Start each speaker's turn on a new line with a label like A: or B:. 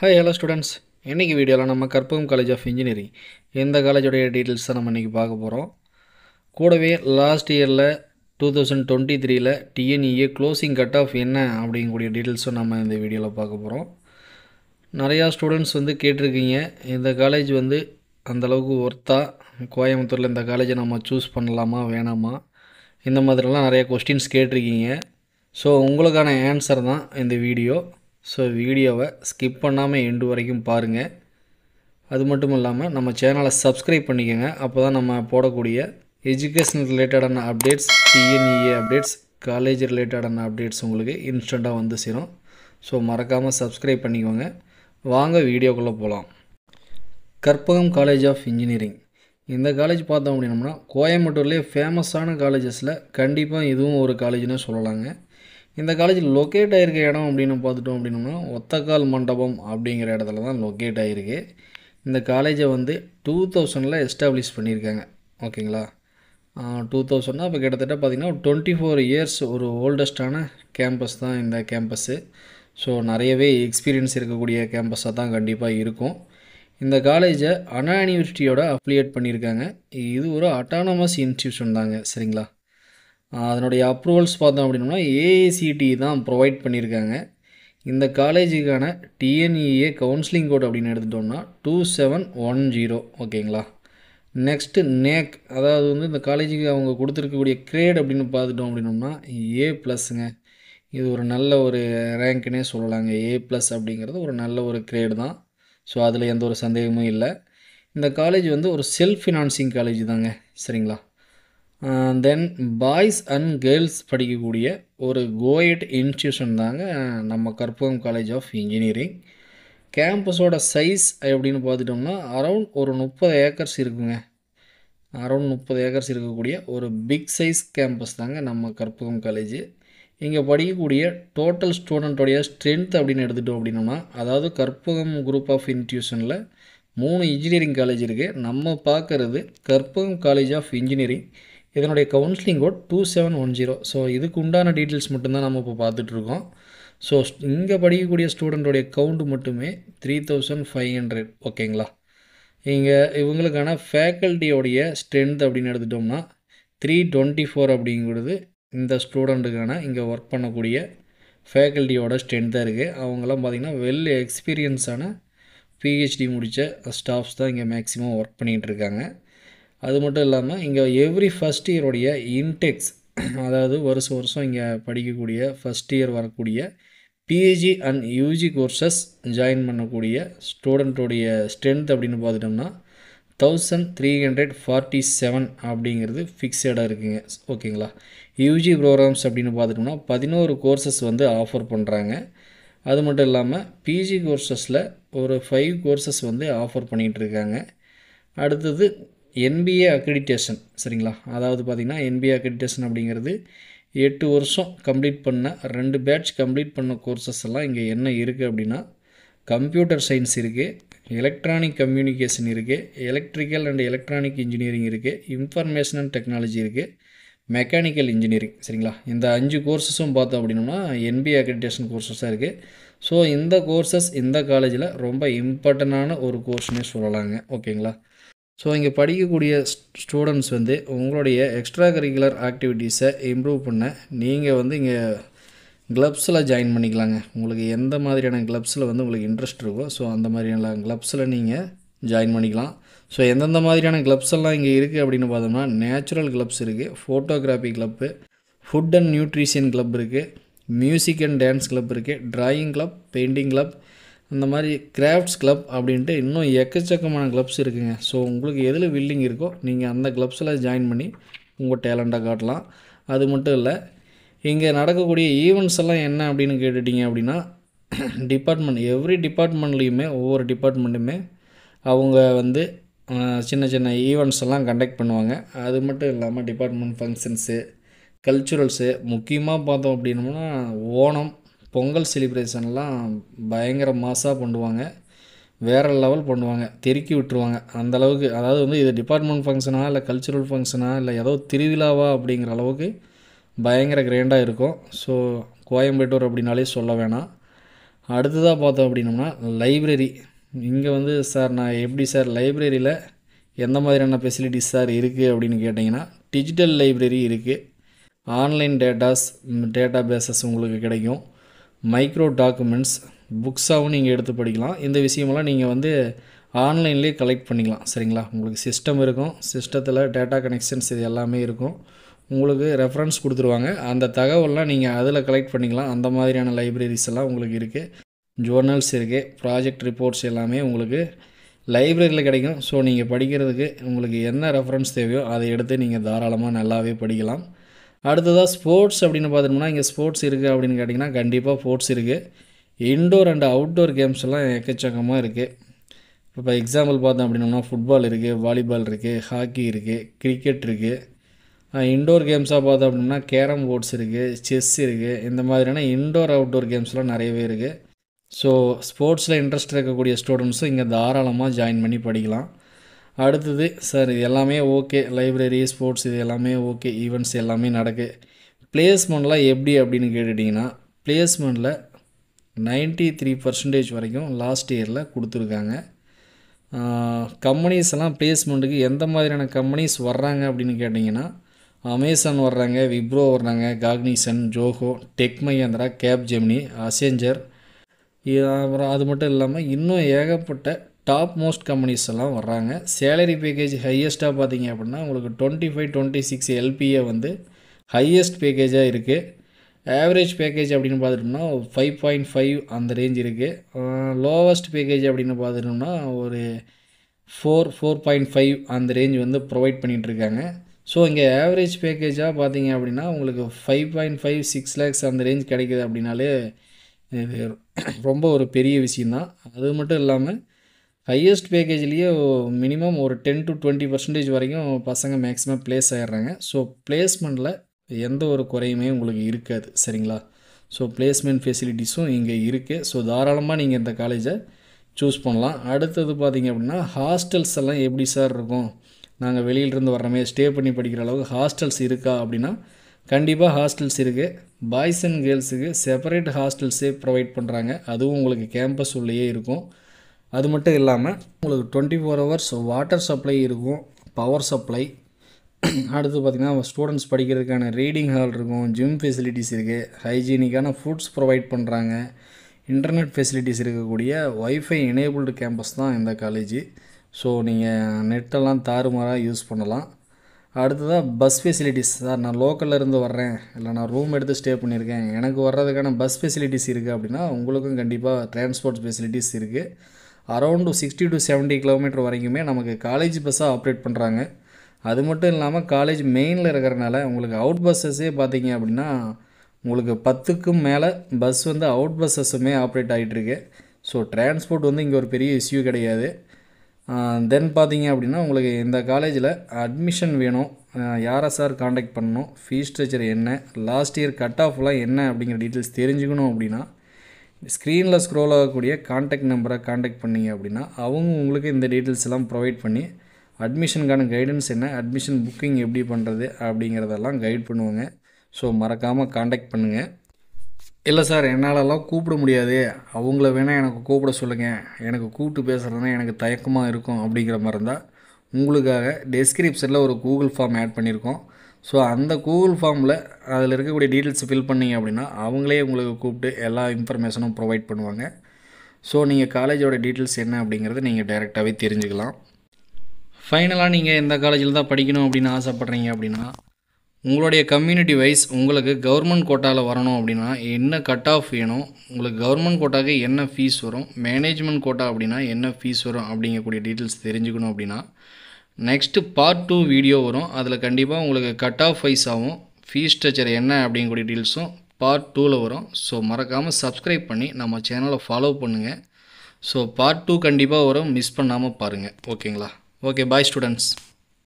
A: hi hello students இன்றைக்கி வீடியோவில் நம்ம கற்பகம் காலேஜ் ஆஃப் இன்ஜினியரிங் எந்த காலேஜுடைய டீட்டெயில்ஸ் தான் நம்ம இன்றைக்கி பார்க்க போகிறோம் கூடவே லாஸ்ட் இயரில் டூ தௌசண்ட் டுவெண்ட்டி த்ரீயில் டிஎன்இஏ க்ளோசிங் கட் ஆஃப் என்ன அப்படிங்கக்கூடிய டீட்டெயில்ஸும் நம்ம இந்த வீடியோவில் பார்க்க போகிறோம் நிறையா ஸ்டூடெண்ட்ஸ் வந்து கேட்டிருக்கீங்க இந்த காலேஜ் வந்து அந்தளவுக்கு ஒர்த்தாக கோயம்புத்தூரில் இந்த காலேஜை நம்ம சூஸ் பண்ணலாமா வேணாமா இந்த மாதிரிலாம் நிறையா கொஸ்டின்ஸ் கேட்டிருக்கீங்க ஸோ உங்களுக்கான ஆன்சர் தான் இந்த வீடியோ ஸோ வீடியோவை ஸ்கிப் பண்ணாமல் எண்டு வரைக்கும் பாருங்கள் அது மட்டும் இல்லாமல் நம்ம சேனலை சப்ஸ்கிரைப் பண்ணிக்கோங்க அப்போ தான் நம்ம போடக்கூடிய எஜுகேஷன் ரிலேட்டடான அப்டேட்ஸ் டிஎன்இஏ அப்டேட்ஸ் காலேஜ் ரிலேட்டடான அப்டேட்ஸ் உங்களுக்கு இன்ஸ்டண்ட்டாக வந்து சேரும் ஸோ மறக்காமல் சப்ஸ்கிரைப் பண்ணிக்கோங்க வாங்க வீடியோக்குள்ளே போகலாம் கற்பகம் காலேஜ் ஆஃப் இன்ஜினியரிங் இந்த காலேஜ் பார்த்தோம் அப்படின்னம்னா கோயம்புத்தூர்லேயே ஃபேமஸான காலேஜஸில் கண்டிப்பாக இதுவும் ஒரு காலேஜ்னு சொல்லலாங்க இந்த காலேஜ் லொக்கேட் ஆகிருக்க இடம் அப்படின்னு பார்த்துட்டோம் அப்படின்னோம்னா ஒத்தக்கால் மண்டபம் அப்படிங்கிற இடத்துல தான் லொக்கேட் ஆகிருக்கு இந்த காலேஜை வந்து டூ தௌசண்டில் எஸ்டாப்ளிஷ் பண்ணியிருக்காங்க ஓகேங்களா டூ தௌசண்ட்னா அப்போ கிட்டத்தட்ட பார்த்திங்கன்னா ஒரு டுவெண்ட்டி ஃபோர் இயர்ஸ் ஒரு ஓல்டஸ்டான கேம்பஸ் தான் இந்த கேம்பஸ்ஸு ஸோ நிறையவே எக்ஸ்பீரியன்ஸ் இருக்கக்கூடிய கேம்பஸாக தான் கண்டிப்பாக இருக்கும் இந்த காலேஜை அண்ணா யூனிவர்சிட்டியோட அஃப்ளியேட் பண்ணியிருக்காங்க இது ஒரு அட்டானமஸ் இன்ஸ்டியூஷன் தாங்க சரிங்களா அதனுடைய அப்ரூவல்ஸ் பார்த்தோம் அப்படின்னா ஏஐசிடி தான் ப்ரொவைட் பண்ணியிருக்காங்க இந்த காலேஜுக்கான டிஎன்இஏ கவுன்சிலிங் கோட் அப்படின்னு எடுத்துட்டோம்னா டூ செவன் ஒன் ஜீரோ ஓகேங்களா நெக்ஸ்ட்டு நேக் அதாவது வந்து இந்த காலேஜுக்கு அவங்க கொடுத்துருக்கக்கூடிய கிரேட் அப்படின்னு பார்த்துட்டோம் அப்படின்னோம்னா ஏ ப்ளஸ்ஸுங்க இது ஒரு நல்ல ஒரு ரேங்க்னே சொல்லலாங்க ஏ ப்ளஸ் அப்படிங்கிறது ஒரு நல்ல ஒரு கிரேடு தான் ஸோ அதில் எந்த ஒரு சந்தேகமும் இல்லை இந்த காலேஜ் வந்து ஒரு செல்ஃப் ஃபினான்சிங் காலேஜ் தாங்க சரிங்களா தென் பாய்ஸ் அண்ட் கேர்ள்ஸ் படிக்கக்கூடிய ஒரு கோயட் இன்ஸ்டியூஷன் தாங்க நம்ம கற்பகம் காலேஜ் ஆஃப் இன்ஜினியரிங் கேம்பஸோட சைஸ் எப்படின்னு பார்த்துட்டோம்னா அரவுண்ட் ஒரு முப்பது ஏக்கர்ஸ் இருக்குங்க அரௌண்ட் முப்பது ஏக்கர்ஸ் இருக்கக்கூடிய ஒரு பிக் சைஸ் கேம்பஸ் தாங்க நம்ம கற்பகம் காலேஜ் இங்கே படிக்கக்கூடிய டோட்டல் ஸ்டூடெண்ட்டோடைய ஸ்ட்ரென்த் அப்படின்னு எடுத்துகிட்டோம் அப்படின்னோம்னா அதாவது கற்பகம் குரூப் ஆஃப் இன்ஸ்டியூஷனில் மூணு இன்ஜினியரிங் காலேஜ் இருக்குது நம்ம பார்க்குறது கற்பகம் காலேஜ் ஆஃப் இன்ஜினியரிங் இதனுடைய counselling code two seven one zero so இதுக்கு உண்டான டீட்டெயில்ஸ் மட்டும்தான் நம்ம இப்போ பார்த்துட்ருக்கோம் ஸோ இங்கே படிக்கக்கூடிய ஸ்டூடெண்ட்டுடைய கவுண்ட் மட்டுமே த்ரீ தௌசண்ட் ஃபைவ் ஹண்ட்ரட் ஓகேங்களா இங்கே இவங்களுக்கான ஃபேக்கல்ட்டியோடைய ஸ்ட்ரென்த் அப்படின்னு எடுத்துட்டோம்னா த்ரீ டுவெண்ட்டி ஃபோர் அப்படிங்கிறது இந்த ஸ்டூடெண்ட்டுக்கான இங்கே ஒர்க் பண்ணக்கூடிய ஃபேக்கல்ட்டியோட ஸ்ட்ரென்த்தாக இருக்குது அவங்களாம் பார்த்திங்கன்னா வெல் எக்ஸ்பீரியன்ஸான பிஹெச்டி முடித்த ஸ்டாஃப்ஸ் தான் இங்கே மேக்ஸிமம் ஒர்க் பண்ணிகிட்டு இருக்காங்க அது மட்டும் இல்லாமல் இங்கே எவ்ரி ஃபஸ்ட் இயருடைய இன்டெக்ஸ் அதாவது வருஷம் வருஷம் இங்கே படிக்கக்கூடிய ஃபஸ்ட் இயர் வரக்கூடிய PhD and UG courses join பண்ணக்கூடிய ஸ்டூடெண்ட்டுடைய ஸ்ட்ரென்த் அப்படின்னு பார்த்துட்டோம்னா thousand three hundred forty seven அப்படிங்கிறது ஃபிக்ஸடாக இருக்குங்க ஓகேங்களா யூஜி ப்ரோக்ராம்ஸ் அப்படின்னு பார்த்துட்டோம்னா பதினோரு கோர்சஸ் வந்து ஆஃபர் பண்ணுறாங்க அது மட்டும் இல்லாமல் பிஜி கோர்சஸில் ஒரு ஃபைவ் கோர்சஸ் வந்து ஆஃபர் பண்ணிகிட்ருக்காங்க அடுத்தது என்பிஏ அக்ரிடிட்டேஷன் சரிங்களா அதாவது பார்த்திங்கன்னா என்பிஏ அக்ரிடிட்டேஷன் அப்படிங்கிறது எட்டு வருஷம் கம்ப்ளீட் பண்ண ரெண்டு பேட்ச் கம்ப்ளீட் பண்ண கோர்சஸ் எல்லாம் இங்கே என்ன இருக்குது அப்படின்னா கம்ப்யூட்டர் சயின்ஸ் இருக்குது எலக்ட்ரானிக் கம்யூனிகேஷன் இருக்குது எலக்ட்ரிக்கல் அண்ட் எலக்ட்ரானிக் இன்ஜினியரிங் இருக்குது இன்ஃபர்மேஷன் அண்ட் டெக்னாலஜி இருக்குது மெக்கானிக்கல் இன்ஜினியரிங் சரிங்களா இந்த அஞ்சு கோர்சஸும் பார்த்தோம் அப்படின்னா என்பிஏ அக்ரிடேஷன் கோர்சஸாக இருக்குது ஸோ இந்த கோர்சஸ் இந்த காலேஜில் ரொம்ப இம்பார்ட்டண்ட்டான ஒரு கோர்ஸ்னே சொல்லலாங்க ஓகேங்களா ஸோ இங்கே படிக்கக்கூடிய ஸ்டூடெண்ட்ஸ் வந்து உங்களுடைய எக்ஸ்ட்ரா கரிக்குலர் ஆக்டிவிட்டீஸை இம்ப்ரூவ் பண்ண நீங்கள் வந்து இங்கே க்ளப்ஸில் ஜாயின் பண்ணிக்கலாங்க உங்களுக்கு எந்த மாதிரியான க்ளப்ஸில் வந்து உங்களுக்கு இன்ட்ரெஸ்ட் இருக்கோ ஸோ அந்த மாதிரியான க்ளப்ஸில் நீங்கள் ஜாயின் பண்ணிக்கலாம் ஸோ எந்தெந்த மாதிரியான க்ளப்ஸ் எல்லாம் இங்கே இருக்குது அப்படின்னு பார்த்தோம்னா நேச்சுரல் க்ளப்ஸ் இருக்குது photography club food and nutrition club இருக்குது மியூசிக் அண்ட் டான்ஸ் கிளப் இருக்குது ட்ராயிங் கிளப் பெயிண்டிங் கிளப் அந்த மாதிரி கிராஃப்ட்ஸ் கிளப் அப்படின்ட்டு இன்னும் எக்கச்சக்கமான கிளப்ஸ் இருக்குதுங்க ஸோ உங்களுக்கு எதில் வில்லிங் இருக்கோ நீங்கள் அந்த கிளப்ஸில் ஜாயின் பண்ணி உங்கள் டேலண்ட்டாக காட்டலாம் அது மட்டும் இல்லை இங்கே நடக்கக்கூடிய ஈவெண்ட்ஸ் எல்லாம் என்ன அப்படின்னு கேட்டுட்டிங்க அப்படின்னா டிபார்ட்மெண்ட் எவ்ரி டிபார்ட்மெண்ட்லேயுமே ஒவ்வொரு டிபார்ட்மெண்ட்டுமே அவங்க வந்து சின்ன சின்ன ஈவெண்ட்ஸ் எல்லாம் கண்டக்ட் பண்ணுவாங்க அது மட்டும் இல்லாமல் டிபார்ட்மெண்ட் ஃபங்க்ஷன்ஸு கல்ச்சுரல்ஸு முக்கியமாக பார்த்தோம் அப்படின்னோம்னா ஓணம் பொங்கல் செலிப்ரேஷன்லாம் பயங்கர மாசாக பண்ணுவாங்க வேறு லெவல் பண்ணுவாங்க தெருக்கி விட்டுருவாங்க அந்தளவுக்கு அதாவது வந்து இது டிபார்ட்மெண்ட் ஃபங்க்ஷனா இல்லை கல்ச்சுரல் ஃபங்க்ஷனா இல்லை ஏதோ திருவிழாவா அப்படிங்கிற அளவுக்கு பயங்கர கிராண்டாக இருக்கும் ஸோ கோயம்பேட்டூர் அப்படின்னாலே சொல்ல வேணாம் அடுத்ததாக பார்த்தோம் அப்படின்னோம்னா லைப்ரரி இங்கே வந்து சார் நான் எப்படி சார் லைப்ரரியில் எந்த மாதிரியான ஃபெசிலிட்டிஸ் சார் இருக்குது அப்படின்னு கேட்டிங்கன்னா டிஜிட்டல் லைப்ரரி இருக்குது ஆன்லைன் டேட்டாஸ் டேட்டா பேசஸ் உங்களுக்கு கிடைக்கும் மைக்ரோ டாக்குமெண்ட்ஸ் புக்ஸாகவும் நீங்கள் எடுத்து படிக்கலாம் இந்த விஷயமெல்லாம் நீங்கள் வந்து ஆன்லைன்லேயே கலெக்ட் பண்ணிக்கலாம் சரிங்களா உங்களுக்கு சிஸ்டம் இருக்கும் சிஸ்டத்தில் டேட்டா கனெக்ஷன்ஸ் இது எல்லாமே இருக்கும் உங்களுக்கு ரெஃபரன்ஸ் கொடுத்துருவாங்க அந்த தகவல்லாம் நீங்கள் அதில் கலெக்ட் பண்ணிக்கலாம் அந்த மாதிரியான லைப்ரரிஸ் எல்லாம் உங்களுக்கு இருக்குது ஜோர்னல்ஸ் இருக்குது ப்ராஜெக்ட் ரிப்போர்ட்ஸ் எல்லாமே உங்களுக்கு லைப்ரரியில் கிடைக்கும் ஸோ நீங்கள் படிக்கிறதுக்கு உங்களுக்கு என்ன ரெஃபரன்ஸ் தேவையோ அதை எடுத்து நீங்கள் தாராளமாக நல்லாவே படிக்கலாம் அடுத்ததாக ஸ்போர்ட்ஸ் அப்படின்னு பார்த்துட்டோம்னா இங்கே ஸ்போர்ட்ஸ் இருக்குது அப்படின்னு கேட்டிங்கன்னா கண்டிப்பாக ஸ்போர்ட்ஸ் இருக்குது இன்டோர் அண்ட் அவுட்டோர் கேம்ஸ் எல்லாம் எக்கச்சக்கமாக இருக்குது இப்போ எக்ஸாம்பிள் பார்த்தோம் அப்படின்னா ஃபுட்பால் இருக்குது வாலிபால் இருக்குது ஹாக்கி இருக்குது கிரிக்கெட் இருக்குது இன்டோர் கேம்ஸாக பார்த்தோம் அப்படின்னா கேரம் போர்ட்ஸ் இருக்குது செஸ் இருக்குது இந்த மாதிரியான இன்டோர் அவுட்டோர் கேம்ஸ்லாம் நிறையவே இருக்குது ஸோ ஸ்போர்ட்ஸில் இன்ட்ரெஸ்ட் இருக்கக்கூடிய ஸ்டூடெண்ட்ஸும் இங்கே தாராளமாக ஜாயின் பண்ணி படிக்கலாம் அடுத்தது சார் இது எல்லாமே ஓகே லைப்ரரி ஸ்போர்ட்ஸ் இது எல்லாமே ஓகே ஈவெண்ட்ஸ் எல்லாமே நடக்கு பிளேஸ்மெண்ட்லாம் எப்படி அப்படின்னு கேட்டுட்டிங்கன்னா பிளேஸ்மெண்ட்டில் நைன்ட்டி த்ரீ பர்சன்டேஜ் வரைக்கும் லாஸ்ட் இயரில் கொடுத்துருக்காங்க கம்பெனிஸ் எல்லாம் பிளேஸ்மெண்ட்டுக்கு எந்த மாதிரியான கம்பெனிஸ் வர்றாங்க அப்படின்னு கேட்டிங்கன்னா அமேசான் வர்றாங்க விப்ரோ வர்றாங்க Cognizant Zoho tech Mahindra Capgemini Accenture அப்புறம் அது மட்டும் இல்லாமல் இன்னும் ஏகப்பட்ட டாப் மோஸ்ட் கம்பெனிஸ் எல்லாம் வர்றாங்க சேலரி பேக்கேஜ் ஹையஸ்ட்டாக பார்த்தீங்க அப்படின்னா உங்களுக்கு twenty five twenty six LPA வந்து ஹையஸ்ட் பேக்கேஜாக இருக்குது ஆவரேஜ் பேக்கேஜ் அப்படின்னு பார்த்துட்டோம்னா ஃபைவ் பாயிண்ட் ஃபைவ் அந்த ரேஞ்ச் இருக்குது லோவஸ்ட் பேக்கேஜ் அப்படின்னு பார்த்துட்டோம்னா ஒரு ஃபோர் ஃபோர் பாயிண்ட் ஃபைவ் அந்த ரேஞ்ச் வந்து ப்ரொவைட் பண்ணிகிட்ருக்காங்க ஸோ இங்கே ஆவரேஜ் பேக்கேஜாக பார்த்தீங்க அப்படின்னா உங்களுக்கு five point five six lakhs அந்த ரேஞ்ச் கிடைக்கிது அப்படின்னாலே இது ரொம்ப ஒரு பெரிய விஷயந்தான் அது மட்டும் இல்லாமல் ஹையஸ்ட் பேக்கேஜ்லேயே மினிமம் ஒரு டென் டு டுவெண்ட்டி பர்சன்டேஜ் வரைக்கும் பசங்க மேக்ஸிமம் ப்ளேஸ் ஆகிடுறாங்க ஸோ ப்ளேஸ்மெண்ட்டில் எந்த ஒரு குறையுமே உங்களுக்கு இருக்காது சரிங்களா ஸோ ப்ளேஸ்மெண்ட் ஃபெசிலிட்டிஸும் இங்கே இருக்குது ஸோ தாராளமாக நீங்கள் இந்த காலேஜை சூஸ் பண்ணலாம் அடுத்தது பார்த்திங்க அப்படின்னா ஹாஸ்டல்ஸ் எல்லாம் எப்படி சார் இருக்கும் நாங்கள் வெளியிலேருந்து வர்றமே ஸ்டே பண்ணி படிக்கிற அளவுக்கு ஹாஸ்டல்ஸ் இருக்கா அப்படின்னா கண்டிப்பாக ஹாஸ்டல்ஸ் இருக்குது பாய்ஸ் அண்ட் கேர்ள்ஸுக்கு செப்பரேட் ஹாஸ்டல்ஸே ப்ரொவைட் பண்ணுறாங்க அதுவும் உங்களுக்கு கேம்பஸ் உள்ளேயே இருக்கும் அது மட்டும் இல்லாமல் உங்களுக்கு twenty four hours water supply இருக்கும் பவர் சப்ளை அடுத்து பார்த்திங்கன்னா ஸ்டூடெண்ட்ஸ் படிக்கிறதுக்கான ரீடிங் ஹால் இருக்கும் ஜிம் ஃபெசிலிட்டிஸ் இருக்குது ஹைஜீனிக்கான ஃபுட்ஸ் ப்ரொவைட் பண்ணுறாங்க இன்டர்நெட் ஃபெசிலிட்டிஸ் இருக்கக்கூடிய ஒய்ஃபை எனேபிள்டு கேம்பஸ் தான் இந்த காலேஜ் ஸோ நீங்கள் நெட்டெல்லாம் தாறுமாறாக யூஸ் பண்ணலாம் அடுத்ததாக பஸ் ஃபெசிலிட்டிஸ் சார் நான் லோக்கலில் இருந்து வர்றேன் இல்லை நான் ரூம் எடுத்து ஸ்டே பண்ணியிருக்கேன் எனக்கு வர்றதுக்கான பஸ் ஃபெசிலிட்டிஸ் இருக்குது அப்படின்னா உங்களுக்கும் கண்டிப்பாக டிரான்ஸ்போர்ட் ஃபெசிலிட்டிஸ் இருக்குது around sixty to seventy kilometre வரைக்குமே நமக்கு காலேஜ் பஸ்ஸாக ஆப்ரேட் பண்ணுறாங்க அது மட்டும் இல்லாமல் காலேஜ் மெயினில் இருக்கிறனால உங்களுக்கு அவுட் பஸ்ஸஸே பார்த்தீங்க அப்படின்னா உங்களுக்கு பத்துக்கும் மேலே பஸ் வந்து அவுட் பஸ்ஸஸுமே ஆப்ரேட் ஆகிட்டுருக்கு ஸோ டிரான்ஸ்போர்ட் வந்து இங்கே ஒரு பெரிய இஷ்யூ கிடையாது தென் பார்த்தீங்க அப்படின்னா உங்களுக்கு இந்த காலேஜில் அட்மிஷன் வேணும் யாரை சார் காண்டாக்ட் பண்ணணும் ஃபீஸ் ஸ்ட்ரக்சர் என்ன லாஸ்ட் இயர் கட் ஆஃப்லாம் என்ன அப்படிங்கிற டீட்டெயில்ஸ் தெரிஞ்சுக்கணும் அப்படின்னா ஸ்க்ரீனில் ஸ்க்ரோல் ஆகக்கூடிய காண்டாக்ட் நம்பரை காண்டாக்ட் பண்ணிங்க அப்படின்னா அவங்க உங்களுக்கு இந்த டீட்டெயில்ஸ் எல்லாம் ப்ரொவைட் பண்ணி அட்மிஷனுக்கான கைடன்ஸ் என்ன அட்மிஷன் புக்கிங் எப்படி பண்ணுறது அப்படிங்கிறதெல்லாம் கைட் பண்ணுவாங்க ஸோ மறக்காமல் காண்டாக்ட் பண்ணுங்கள் இல்லை சார் என்னாலெல்லாம் கூப்பிட முடியாது அவங்கள வேணால் எனக்கு கூப்பிட சொல்லுங்கள் எனக்கு கூப்பிட்டு பேசுகிறதுனா எனக்கு தயக்கமாக இருக்கும் அப்படிங்கிற மாதிரி இருந்தால் உங்களுக்காக டெஸ்கிரிப்ஷனில் ஒரு கூகுள் ஃபார்ம் ஆட் பண்ணியிருக்கோம் ஸோ அந்த கூகுள் ஃபார்மில் அதில் இருக்கக்கூடிய டீட்டெயில்ஸ் ஃபில் பண்ணிங்க அப்படின்னா அவங்களே உங்களுக்கு கூப்பிட்டு எல்லா இன்ஃபர்மேஷனும் ப்ரொவைட் பண்ணுவாங்க ஸோ நீங்கள் காலேஜோட டீட்டெயில்ஸ் என்ன அப்படிங்கிறத நீங்கள் டைரெக்டாகவே தெரிஞ்சுக்கலாம் ஃபைனலாக நீங்கள் எந்த காலேஜில் தான் படிக்கணும் அப்படின்னு ஆசைப்பட்றீங்க அப்படின்னா உங்களுடைய கம்யூனிட்டி வைஸ் உங்களுக்கு கவர்மெண்ட் கோட்டாவில் வரணும் அப்படின்னா என்ன கட் ஆஃப் வேணும் உங்களுக்கு கவர்மெண்ட் கோட்டாவுக்கு என்ன ஃபீஸ் வரும் மேனேஜ்மெண்ட் கோட்டா அப்படின்னா என்ன ஃபீஸ் வரும் அப்படிங்கக்கூடிய டீட்டெயில்ஸ் தெரிஞ்சுக்கணும் அப்படின்னா நெக்ஸ்ட்டு பார்ட் டூ வீடியோ வரும் அதில் கண்டிப்பாக உங்களுக்கு கட் ஆஃப் வைஸ் ஆகும் ஃபீ ஸ்ட்ரக்சர் என்ன அப்படிங்கக்கூடிய டீல்ஸும் பார்ட் டூவில் வரும் ஸோ மறக்காமல் சப்ஸ்கிரைப் பண்ணி நம்ம சேனலை ஃபாலோ பண்ணுங்கள் ஸோ பார்ட் டூ கண்டிப்பாக வரும் மிஸ் பண்ணாமல் பாருங்கள் ஓகேங்களா ஓகே பாய் ஸ்டூடெண்ட்ஸ்